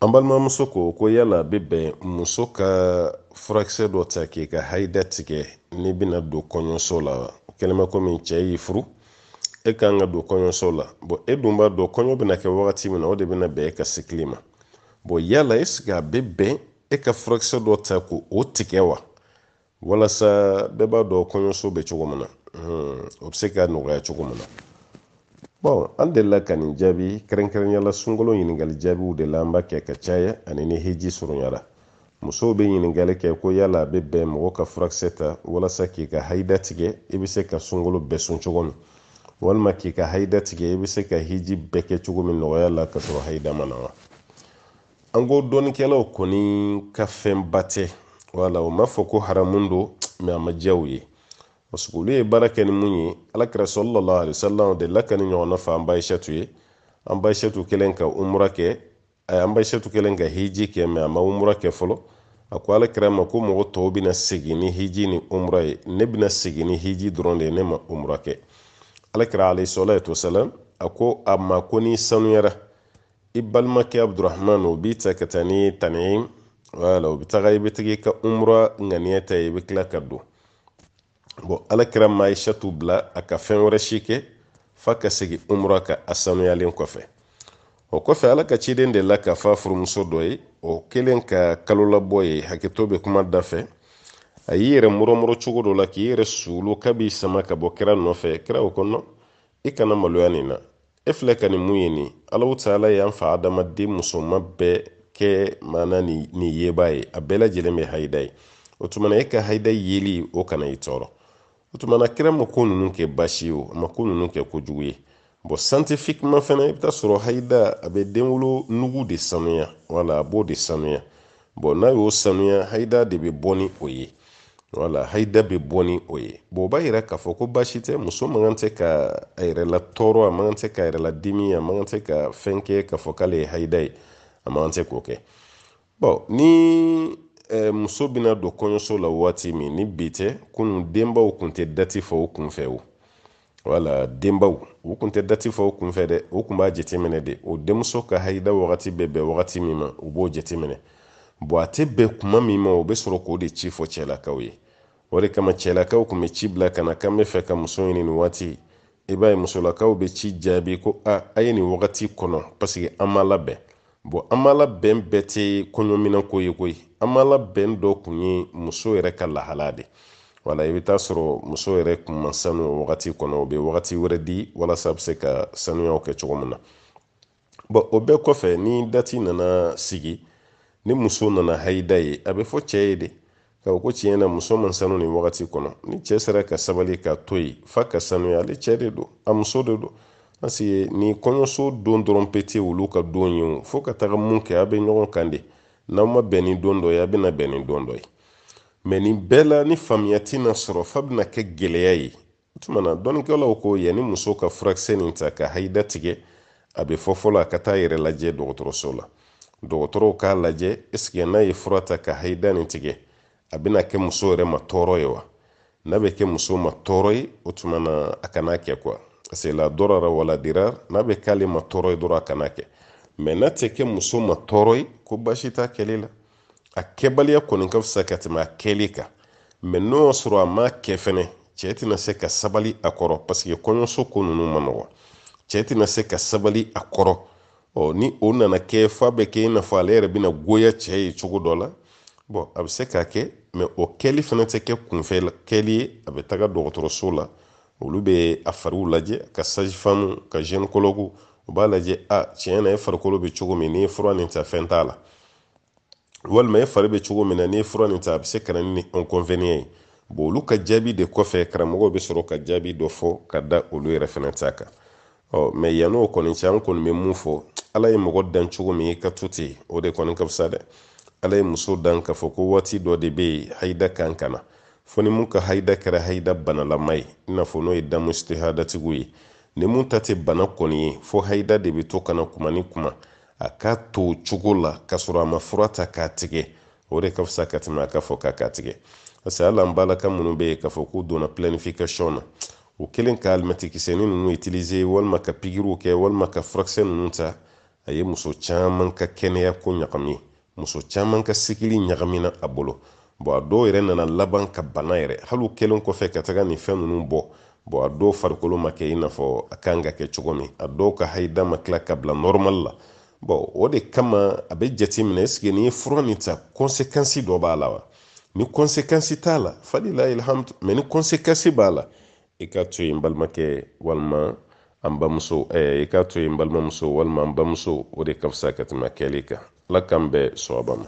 an balimamuso ko ko yala bɛ bɛn muso ka furakisɛ dɔ ta k'i ka hayida tigɛ n'i bena don kɔɲɔso la o kɛlen bɛ komi cɛ y'i furu e kan ka don kɔɲɔso la bɔn e dun b'a dɔn kɔɲɔ bɛna kɛ wagati min na o de bɛna bɛn e, e ka sikili ma bɔn yala esike a bɛ bɛn e ka furakisɛ dɔ ta ko o tigɛ wa walasa bɛɛ b'a dɔn kɔɲɔso bɛ cogo min na hmm, o bɛ se ka nɔgɔya cogo min na bɔn an delila ka nin jaabi kɛrɛnkɛrɛnyala sunkalo ɲiningali jaabiw de la an b'a kɛ ka caya ani ni heji surunyara musow be ɲiningali kɛ ko yala a be bɛn mɔgɔ ka furakisɛ ta walasa k'i ka hayida tigɛ i be se ka sungolo bɛɛ sun cogo min walima k'i ka hayida tigɛ i be se ka hiji bɛɛ kɛ cogo min nɔgɔya la ka sɔrɔ hayida ma na wa an ko dɔnnikɛlaw kɔni ka fɛnba tɛ wala u m'a fɔ ko haramu don mɛ a ma diya ye masuguli ye baara kɛ ni mun ye alakira sɔlɔlɔ alisalam de la ka ni ɲɔgɔnna fa an bayisatu ye an bayisatu kelen ka umura kɛ an bayisatu kelen ka hiji kɛ mɛ a ma umura kɛ fɔlɔ a ko alakira ma ko mɔgɔ tɔw bɛna segin ni hiji ni umura ye ne bɛna segin ni hiji dɔrɔn de ne ma umura kɛ alakira alayisɔlɔ to salam a ko a ma ko n'i sanuyara i balimakɛ abudurahman o b'i ta ka taa ni tanim wala o bɛ taga i bɛ taa ka umura ŋaniya ta ye i bɛ tila ka don bon alakira ma aisha bila a ka fɛn wɛrɛ si kɛ fa ka segin umura ka a sanuyalen kɔfɛ o kɔfɛ ala ka ciden de la ka fa furumuso dɔ ye o kelen ka kalo ye hakɛto bɛ kuma da a y'i yɛrɛ murumuru cogo dɔ la k'i yɛrɛ suulu ka b'i sama ka bɔ kira nɔfɛ kira o kɔnɔ i kana maloya nin na e filɛ ka nin mun ye nin alaw ta y'an fa adamaden musoman bɛɛ kɛ maana nin yeba ye a bɛɛ lajɛlen bɛ hayida ye o tumana e ka hayida yeli o kana i tɔɔrɔ o tuma kira ma ko ninnu kɛ basi ye o a ma ko ninnu kɛ kojugu ye bɔn santifikiman fɛnɛ i bɛ sɔrɔ hayida a bɛ denwolo nugu de sanuya wala a b'o de sanuya bɔn n'a y'o sanuya hayida de bɛ bɔ ni o ye wala hayida bɛ bɔ ni o ye bɔn o b'a yira k'a fɔ ko baasi tɛ muso man kan tɛ ka a yɛrɛ la tɔɔrɔ a man kan tɛ ka yɛrɛ la dimi a man kan tɛ ka fɛn kɛ k'a fɔ k'ale ye hayida ye a man kan tɛ k'o kɛ bɔn ni muso bena don kɔɲɔso la waati min ni bi tɛ kunun denbaw tun tɛ dati fɔ u kun o wala denbaw u tun tɛ dati fɔ u kun dɛ u tun b'a jateminɛ de o denmuso ka hayida wagati bɛ bɛn wagati min ma u b'o jateminɛ bɔn a tɛ bɛn kuma min ma o bɛ sɔrɔ k'o de ci fɔ cɛlakaw ye o de kama cɛlakaw tun bɛ ci bila ka na k'an bɛ fɛ ka muso ɲini nin waati i b'a ye musolakaw bɛ ci jaabi ko a a ye nin wagati kɔnɔ paseke an ma labɛn bɔn an b'a labɛn bɛɛ tɛ kɔɲɔminɛnko ye koyi an b'a labɛn dɔ kun ye muso yɛrɛ ka lahala de wala i bɛ taa sɔrɔ muso yɛrɛ kun ma sanu wagati kɔnɔ o bɛ wagati wɛrɛ di walasa a bɛ se ka sanuyaw kɛ cogo min na bɔn o bɛɛ kɔfɛ ni dati nana sigi ni muso nana hayida ye a bɛ fɔ cɛ ye de ka fɔ ko tiɲɛ na muso ma sanu nin wagati kɔnɔ ni cɛ sera ka sabali ka to yen f'a ka sanuya ale cɛ de don a muso de don parce que nin kɔɲɔso don dɔrɔn pe tɛ olu ka don ye fo ka taga mun kɛ a bɛ ɲɔgɔn kan de n'aw ma bɛn ni don dɔ ye a bɛna bɛn ni don dɔ ye mɛ nin bɛɛ la ni faamuya ti na sɔrɔ fa bɛna kɛ gɛlɛya ye o tuma na dɔnnikɛlaw ko yanni muso ka furakisɛ nin ta ka hayida tigɛ a bɛ fɔ fɔlɔ a ka taa yɛrɛ lajɛ dɔgɔtɔrɔso la dɔgɔtɔrɔw k'a lajɛ ɛseke n'a ye fura ta ka hayida nin tigɛ a bɛna kɛ muso yɛrɛ ma tɔɔrɔ ye wa n'a bɛ kɛ muso ma tɔɔrɔ ye o tuma na a kana kɛ kuwa parce la dɔrɔra wala dirar n'a bɛ k'ale ma tɔɔrɔ ye dɔrɔn a kana kɛ mɛ n'a tɛ kɛ muso ma tɔɔrɔ ye ko basi t'a kɛli la a kɛbaliya kɔni ka fisa ka tɛmɛ a kɛli kan mɛ n'o y'a sɔrɔ a ma kɛ fɛnɛ cɛɛ tɛna se ka sabali a kɔrɔ parsike kɔɲɔso ko nunu ma nɔgɔ cɛɛ tɛna se ka sabali a kɔrɔ ɔ ni o nana kɛ fa bɛ kɛ i n'a fɔ ale yɛrɛ bɛna goya cɛɛ ye cogo dɔ la bɔn a bɛ se k'a kɛ mɛ o kɛli fɛnɛ tɛ kɛ kunfɛ kɛli ye a bɛ taga dɔgɔtɔrɔso la olu bɛ a fariw lajɛ ka sajifamu ka koloku u b'a lajɛ a tiɲɛ na e farikolo bɛ cogo min n'i fura nin ta fɛn t'a la walima e fari bɛ cogo min na n'i fura nin ta a bɛ se ka na ni inconvénient ye bon olu ka jaabi de kɔfɛ karamɔgɔw bɛ sɔrɔ ka jaabi dɔ fɔ ka da olu yɛrɛ e fɛnɛ ta kan ɔ mɛ yann'o kɔni cɛ an kɔni bɛ mun fɔ ala ye mɔgɔ dan cogo min i ka to ten o de kɔni ka fisa dɛ ala ye muso dan k'a fɔ ko waati dɔ de bɛ yen hayida kan ka na fo ni mun ka hayida kɛra hayida banalama ye i n'a fɔ n'o ye damu istihadatigiw ye ni mun ta tɛ bana kɔni ye fo hayida de bɛ to kana kuma ni kuma a k'a to o cogo la ka sɔrɔ a ma fura ta k'a tigɛ o de ka fisa ka tɛmɛ a ka fɔ k'a k'a tigɛ parce que hali an balaka minnu bɛ yen k'a fɔ k'u donna planification na o kɛlen ka alimɛtikisɛni ninnu utiliser walima ka pikiriw kɛ walima ka furakisɛ ninnu ta a ye muso caman ka kɛnɛya ko ɲagami muso caman ka sikili ɲagamina a bolo bɔn a dɔw yɛrɛ nana laban ka bana yɛrɛ hali o kɛlen kɔfɛ ka taga nin fɛn ninnu bɔ bɔn a dɔw farikolo ma kɛ i n'a fɔ a kan ka kɛ cogo min a dɔw ka hayida ma tila ka bila nɔrɔmali la bɔn o de kama a bɛ jate minɛ ɛseke n'i ye fura nin ta kɔnsekansi dɔ b'a la wa ni kɔnsekansi t'a la fadila ilhamdu mɛ ni kɔnsekansi b'a la i k'a to yen balimakɛ walima an bamuso i k'a to yen balimamuso walima an bamuso o de ka fisa ka tɛmɛ kɛli kan ala k'an bɛɛ sɔn